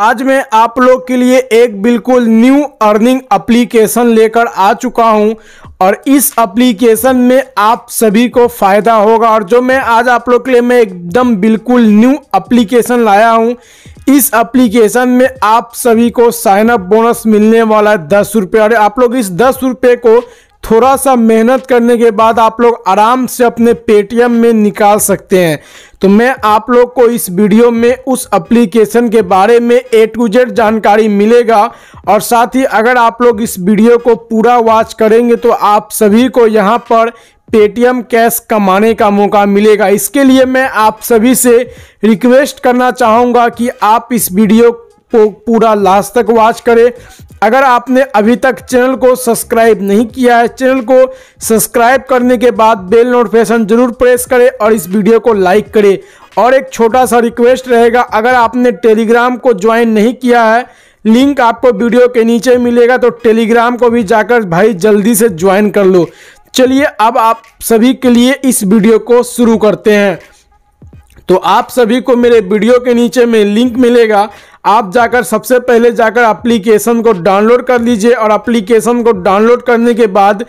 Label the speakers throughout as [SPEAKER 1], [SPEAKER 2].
[SPEAKER 1] आज मैं आप लोग के लिए एक बिल्कुल न्यू अर्निंग एप्लीकेशन लेकर आ चुका हूं और इस एप्लीकेशन में आप सभी को फ़ायदा होगा और जो मैं आज आप लोग के लिए मैं एकदम बिल्कुल न्यू एप्लीकेशन लाया हूं इस एप्लीकेशन में आप सभी को साइन अप बोनस मिलने वाला है दस रुपये और आप लोग इस दस रुपये को थोड़ा सा मेहनत करने के बाद आप लोग आराम से अपने पेटीएम में निकाल सकते हैं तो मैं आप लोग को इस वीडियो में उस एप्लीकेशन के बारे में ए टू जेड जानकारी मिलेगा और साथ ही अगर आप लोग इस वीडियो को पूरा वॉच करेंगे तो आप सभी को यहाँ पर पेटीएम कैश कमाने का मौका मिलेगा इसके लिए मैं आप सभी से रिक्वेस्ट करना चाहूँगा कि आप इस वीडियो को पूरा लास्ट तक वॉच करें अगर आपने अभी तक चैनल को सब्सक्राइब नहीं किया है चैनल को सब्सक्राइब करने के बाद बेल नोटिफिकेशन जरूर प्रेस करें और इस वीडियो को लाइक करें और एक छोटा सा रिक्वेस्ट रहेगा अगर आपने टेलीग्राम को ज्वाइन नहीं किया है लिंक आपको वीडियो के नीचे मिलेगा तो टेलीग्राम को भी जाकर भाई जल्दी से ज्वाइन कर लो चलिए अब आप सभी के लिए इस वीडियो को शुरू करते हैं तो आप सभी को मेरे वीडियो के नीचे में लिंक मिलेगा आप जाकर सबसे पहले जाकर एप्लीकेशन को डाउनलोड कर लीजिए और एप्लीकेशन को डाउनलोड करने के बाद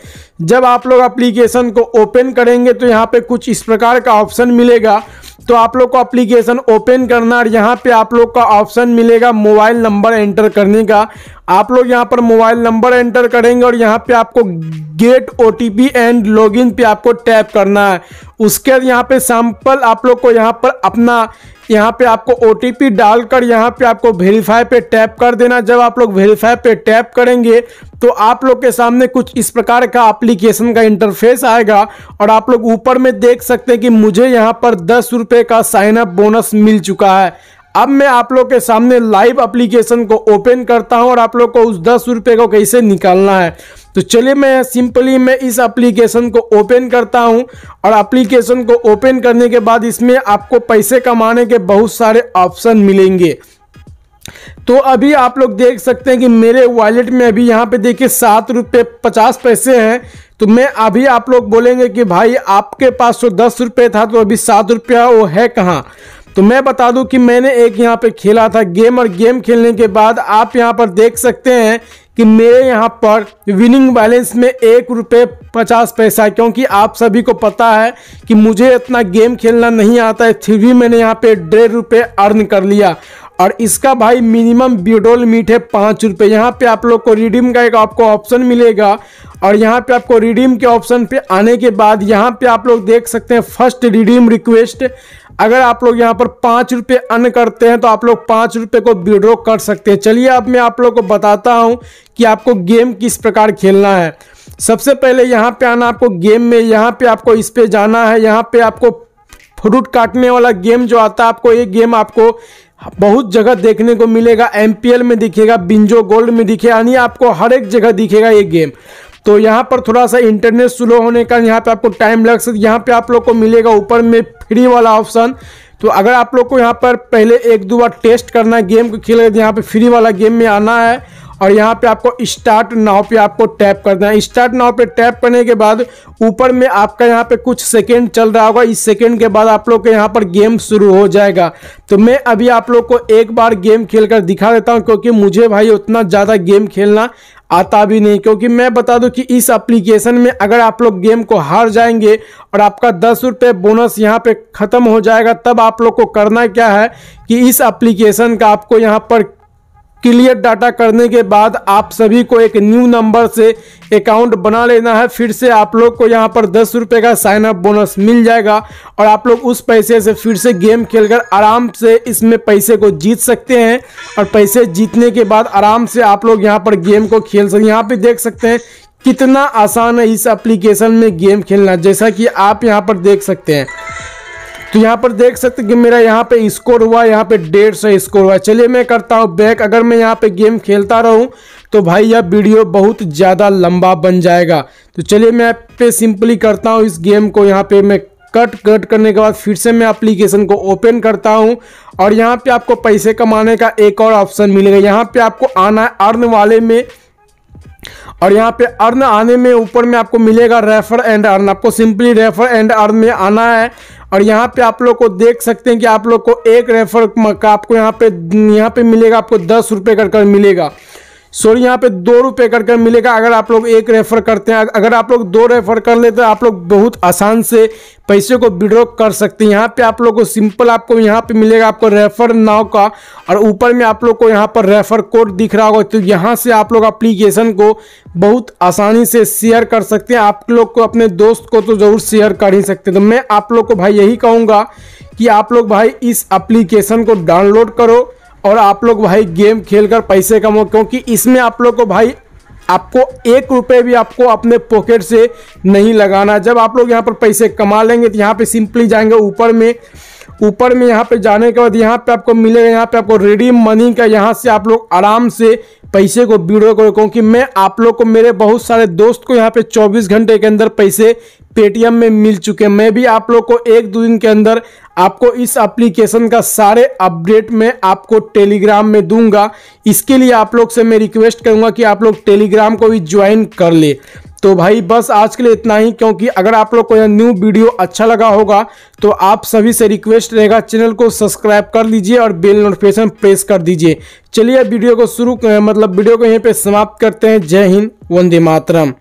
[SPEAKER 1] जब आप लोग एप्लीकेशन को ओपन करेंगे तो यहाँ पे कुछ इस प्रकार का ऑप्शन मिलेगा तो आप लोग को एप्लीकेशन ओपन करना और यहाँ पे आप लोग का ऑप्शन मिलेगा मोबाइल नंबर एंटर करने का आप लोग यहाँ पर मोबाइल नंबर एंटर करेंगे और यहाँ पे आपको गेट ओ एंड लॉगिन पे आपको टैप करना है उसके बाद यहाँ पे सैम्पल आप लोग को यहाँ पर अपना यहाँ पे आपको ओ डालकर यहाँ पे आपको वेरीफाई पे टैप कर देना जब आप लोग वेरीफाई पे टैप करेंगे तो आप लोग के सामने कुछ इस प्रकार का एप्लीकेशन का इंटरफेस आएगा और आप लोग ऊपर में देख सकते हैं कि मुझे यहाँ पर दस रुपये का साइनअप बोनस मिल चुका है अब मैं आप लोग के सामने लाइव एप्लीकेशन को ओपन करता हूँ और आप लोग को उस दस रुपये को कैसे निकालना है तो चलिए मैं सिंपली मैं इस एप्लीकेशन को ओपन करता हूं और एप्लीकेशन को ओपन करने के बाद इसमें आपको पैसे कमाने के बहुत सारे ऑप्शन मिलेंगे तो अभी आप लोग देख सकते हैं कि मेरे वॉलेट में अभी यहाँ पे देखिए सात रुपये पचास पैसे हैं तो मैं अभी आप लोग बोलेंगे कि भाई आपके पास तो दस रुपये था तो अभी सात रुपया वो है कहाँ तो मैं बता दूं कि मैंने एक यहाँ पे खेला था गेम और गेम खेलने के बाद आप यहाँ पर देख सकते हैं कि मेरे यहाँ पर विनिंग बैलेंस में एक रुपये पचास पैसा क्योंकि आप सभी को पता है कि मुझे इतना गेम खेलना नहीं आता है फिर भी मैंने यहाँ पे डेढ़ रुपये अर्न कर लिया और इसका भाई मिनिमम बिडोल मीट है पाँच रुपये यहाँ पर आप लोग को रिडीम का एक आपको ऑप्शन मिलेगा और यहाँ पे आपको रिडीम के ऑप्शन पे आने के बाद यहाँ पे आप लोग देख सकते हैं फर्स्ट रिडीम रिक्वेस्ट अगर आप लोग यहाँ पर पाँच रुपये अन करते हैं तो आप लोग पाँच रुपये को विड्रॉ कर सकते हैं चलिए अब मैं आप लोग को बताता हूँ कि आपको गेम किस प्रकार खेलना है सबसे पहले यहाँ पे आना आपको गेम में यहाँ पे आपको इस पे जाना है यहाँ पे आपको फ्रूट काटने वाला गेम जो आता है आपको ये गेम आपको बहुत जगह देखने को मिलेगा एम में दिखेगा बिंजो गोल्ड में दिखेगा यानी आपको हर एक जगह दिखेगा ये गेम तो यहाँ पर थोड़ा सा इंटरनेट स्लो होने का यहाँ पे आपको टाइम लग सकता यहाँ पे आप लोग को मिलेगा ऊपर में फ्री वाला ऑप्शन तो अगर आप लोग को यहाँ पर पहले एक दो बार टेस्ट करना है गेम को खेल तो यहाँ पे फ्री वाला गेम में आना है और यहाँ पे आपको स्टार्ट नाव पे आपको टैप करना है स्टार्ट नाव पे टैप करने के बाद ऊपर में आपका यहाँ पे कुछ सेकेंड चल रहा होगा इस सेकेंड के बाद आप लोग के यहाँ पर गेम शुरू हो जाएगा तो मैं अभी आप लोग को एक बार गेम खेल कर दिखा देता हूँ क्योंकि मुझे भाई उतना ज़्यादा गेम खेलना आता भी नहीं क्योंकि मैं बता दूं कि इस एप्लीकेशन में अगर आप लोग गेम को हार जाएंगे और आपका दस रुपये बोनस यहाँ पे ख़त्म हो जाएगा तब आप लोग को करना क्या है कि इस एप्लीकेशन का आपको यहाँ पर क्लियर डाटा करने के बाद आप सभी को एक न्यू नंबर से अकाउंट बना लेना है फिर से आप लोग को यहाँ पर दस रुपये का साइन अप बोनस मिल जाएगा और आप लोग उस पैसे से फिर से गेम खेलकर आराम से इसमें पैसे को जीत सकते हैं और पैसे जीतने के बाद आराम से आप लोग यहाँ पर गेम को खेल सकते यहाँ पर देख सकते हैं कितना आसान है इस एप्लीकेशन में गेम खेलना जैसा कि आप यहाँ पर देख सकते हैं तो यहाँ पर देख सकते कि मेरा यहाँ पे स्कोर हुआ यहाँ पे डेढ़ सौ स्कोर हुआ चलिए मैं करता हूँ बैक अगर मैं यहाँ पे गेम खेलता रहूँ तो भाई यह वीडियो बहुत ज़्यादा लंबा बन जाएगा तो चलिए मैं आप पे सिंपली करता हूँ इस गेम को यहाँ पे मैं कट कट करने के बाद फिर से मैं अप्लीकेशन को ओपन करता हूँ और यहाँ पर आपको पैसे कमाने का एक और ऑप्शन मिलेगा यहाँ पर आपको आना अर्न वाले में और यहाँ पे अर्न आने में ऊपर में आपको मिलेगा रेफर एंड अर्न आपको सिंपली रेफर एंड अर्न में आना है और यहाँ पे आप लोग को देख सकते हैं कि आप लोग को एक रेफर का आपको यहाँ पे यहाँ पे मिलेगा आपको दस रुपये कर कर मिलेगा सॉरी यहाँ पे दो रुपये कर मिलेगा अगर आप लोग एक रेफर करते हैं अगर आप लोग दो रेफर कर लेते हैं आप लोग बहुत आसान से पैसे को विड्रॉ कर सकते हैं यहाँ पे आप लोग को सिंपल आपको यहाँ पे मिलेगा आपको रेफर नाव का और ऊपर में आप लोग को यहाँ पर रेफर कोड दिख रहा होगा तो यहाँ से आप लोग अप्लीकेशन को बहुत आसानी से शेयर कर सकते हैं आप लोग को अपने दोस्त को तो ज़रूर शेयर कर ही सकते हैं तो मैं आप लोग को भाई यही कहूँगा कि आप लोग भाई इस अप्लीकेशन को डाउनलोड करो और आप लोग भाई गेम खेल कर पैसे कमाओ क्योंकि इसमें आप लोग को भाई आपको एक रुपये भी आपको अपने पॉकेट से नहीं लगाना जब आप लोग यहाँ पर पैसे कमा लेंगे तो यहाँ पर सिंपली जाएंगे ऊपर में ऊपर में यहाँ पे जाने के बाद यहाँ पे आपको मिलेगा यहाँ पे आपको रिडीम मनी का यहाँ से आप लोग आराम से पैसे को बीडो करो क्योंकि मैं आप लोग को मेरे बहुत सारे दोस्त को यहाँ पे 24 घंटे के अंदर पैसे पेटीएम में मिल चुके हैं मैं भी आप लोग को एक दो दिन के अंदर आपको इस एप्लीकेशन का सारे अपडेट मैं आपको टेलीग्राम में दूंगा इसके लिए आप लोग से मैं रिक्वेस्ट करूंगा कि आप लोग टेलीग्राम को भी ज्वाइन कर ले तो भाई बस आज के लिए इतना ही क्योंकि अगर आप लोग को यह न्यू वीडियो अच्छा लगा होगा तो आप सभी से रिक्वेस्ट रहेगा चैनल को सब्सक्राइब कर लीजिए और बेल नोटिफिकेशन प्रेस कर दीजिए चलिए वीडियो को शुरू मतलब वीडियो को यहीं पे समाप्त करते हैं जय हिंद वंदे मातरम